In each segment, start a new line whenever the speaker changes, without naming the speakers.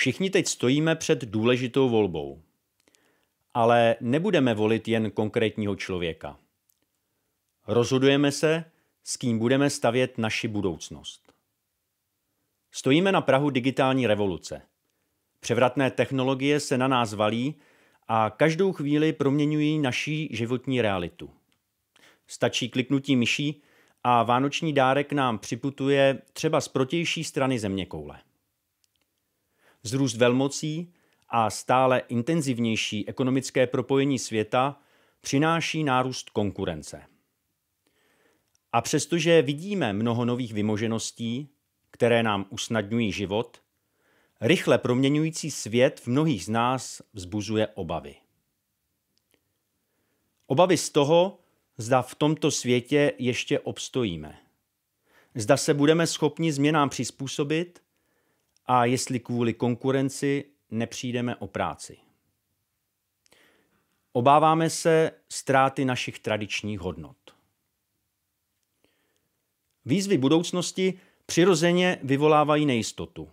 Všichni teď stojíme před důležitou volbou. Ale nebudeme volit jen konkrétního člověka. Rozhodujeme se, s kým budeme stavět naši budoucnost. Stojíme na Prahu digitální revoluce. Převratné technologie se na nás valí a každou chvíli proměňují naší životní realitu. Stačí kliknutí myší a vánoční dárek nám připutuje třeba z protější strany zeměkoule. koule. Zrůst velmocí a stále intenzivnější ekonomické propojení světa přináší nárůst konkurence. A přestože vidíme mnoho nových vymožeností, které nám usnadňují život, rychle proměňující svět v mnohých z nás vzbuzuje obavy. Obavy z toho, zda v tomto světě ještě obstojíme. Zda se budeme schopni změnám přizpůsobit a jestli kvůli konkurenci nepřijdeme o práci. Obáváme se ztráty našich tradičních hodnot. Výzvy budoucnosti přirozeně vyvolávají nejistotu.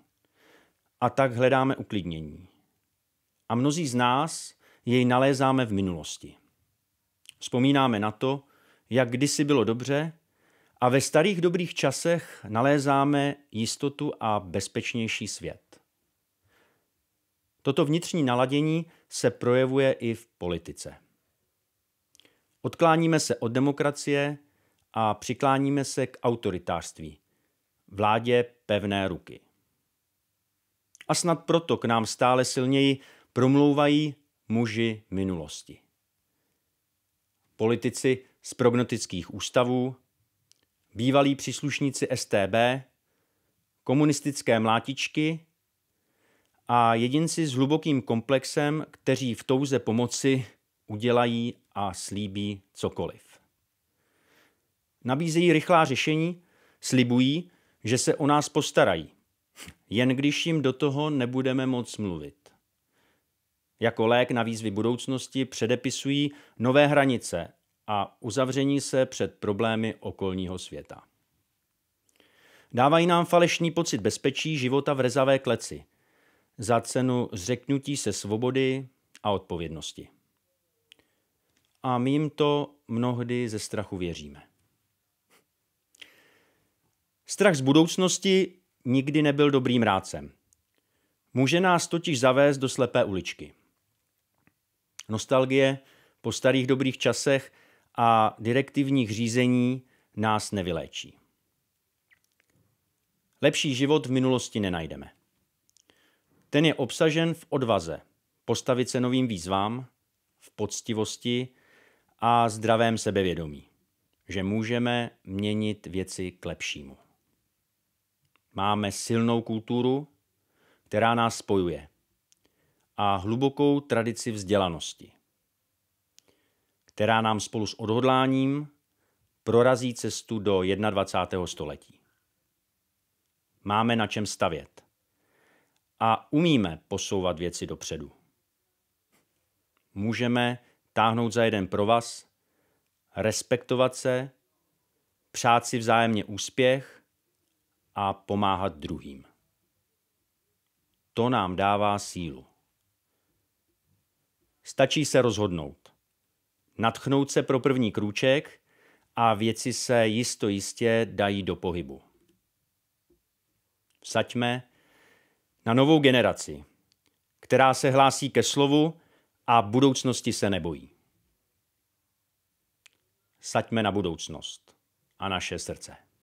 A tak hledáme uklidnění. A mnozí z nás jej nalézáme v minulosti. Vzpomínáme na to, jak kdysi bylo dobře a ve starých dobrých časech nalézáme jistotu a bezpečnější svět. Toto vnitřní naladění se projevuje i v politice. Odkláníme se od demokracie a přikláníme se k autoritářství, vládě pevné ruky. A snad proto k nám stále silněji promlouvají muži minulosti. Politici z prognotických ústavů, bývalí příslušníci STB, komunistické mlátičky a jedinci s hlubokým komplexem, kteří v touze pomoci udělají a slíbí cokoliv. Nabízejí rychlá řešení, slibují, že se o nás postarají, jen když jim do toho nebudeme moc mluvit. Jako lék na výzvy budoucnosti předepisují nové hranice a uzavření se před problémy okolního světa. Dávají nám falešný pocit bezpečí života v rezavé kleci za cenu zřeknutí se svobody a odpovědnosti. A my jim to mnohdy ze strachu věříme. Strach z budoucnosti nikdy nebyl dobrým rádcem. Může nás totiž zavést do slepé uličky. Nostalgie po starých dobrých časech a direktivních řízení nás nevyléčí. Lepší život v minulosti nenajdeme. Ten je obsažen v odvaze, postavit se novým výzvám, v poctivosti a zdravém sebevědomí, že můžeme měnit věci k lepšímu. Máme silnou kulturu, která nás spojuje, a hlubokou tradici vzdělanosti, která nám spolu s odhodláním prorazí cestu do 21. století. Máme na čem stavět a umíme posouvat věci dopředu. Můžeme táhnout za jeden provaz, respektovat se, přát si vzájemně úspěch a pomáhat druhým. To nám dává sílu. Stačí se rozhodnout natchnout se pro první krůček a věci se jisto jistě dají do pohybu. Saďme na novou generaci, která se hlásí ke slovu a budoucnosti se nebojí. Saďme na budoucnost a naše srdce.